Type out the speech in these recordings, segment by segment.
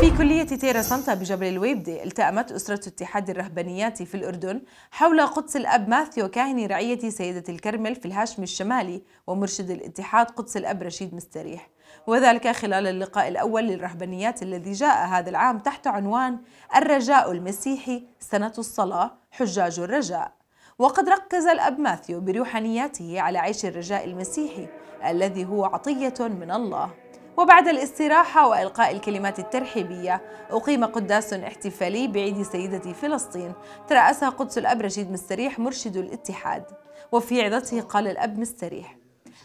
في كلية تيرا سانتا بجبل الويبدي التأمت أسرة اتحاد الرهبانيات في الأردن حول قدس الأب ماثيو كاهن رعية سيدة الكرمل في الهاشم الشمالي ومرشد الاتحاد قدس الأب رشيد مستريح وذلك خلال اللقاء الأول للرهبانيات الذي جاء هذا العام تحت عنوان الرجاء المسيحي سنة الصلاة حجاج الرجاء وقد ركز الأب ماثيو بروحانياته على عيش الرجاء المسيحي الذي هو عطية من الله وبعد الاستراحة وإلقاء الكلمات الترحيبية أقيم قداس احتفالي بعيد سيدة فلسطين ترأسها قدس الأب رشيد مستريح مرشد الاتحاد وفي عظته قال الأب مستريح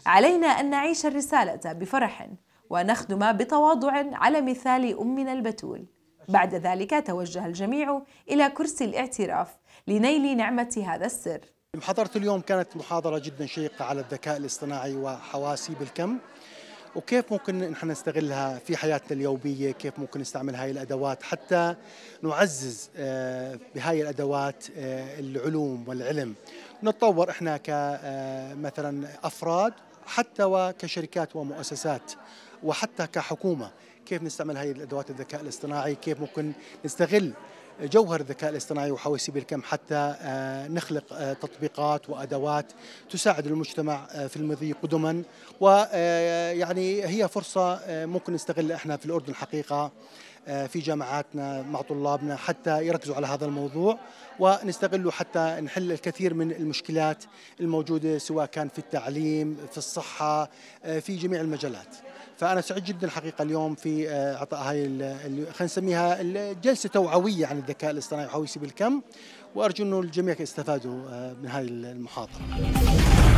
علينا أن نعيش الرسالة بفرح ونخدم بتواضع على مثال أمنا البتول بعد ذلك توجه الجميع إلى كرسي الاعتراف لنيل نعمة هذا السر محاضرة اليوم كانت محاضرة جدا شيقة على الذكاء الاصطناعي وحواسيب الكم وكيف ممكن نحن نستغلها في حياتنا اليومية كيف ممكن نستعمل هاي الأدوات حتى نعزز آه، بهاي الأدوات آه، العلوم والعلم نتطور إحنا كمثلا آه، أفراد حتى وكشركات ومؤسسات وحتى كحكومة كيف نستعمل هاي الأدوات الذكاء الاصطناعي كيف ممكن نستغل جوهر الذكاء الاصطناعي وحواسيب الكم حتى آه، نخلق آه، تطبيقات وادوات تساعد المجتمع آه، في المضي قدما ويعني هي فرصه ممكن نستغلها احنا في الاردن الحقيقه في جامعاتنا مع طلابنا حتى يركزوا على هذا الموضوع ونستغله حتى نحل الكثير من المشكلات الموجوده سواء كان في التعليم في الصحه في جميع المجالات فانا سعيد جدا حقيقه اليوم في اعطاء هاي خلينا نسميها جلسه توعويه عن يعني الذكاء الاصطناعي ويحاول يسيب الكم وارجو انه الجميع استفادوا آه، من هذه المحاضره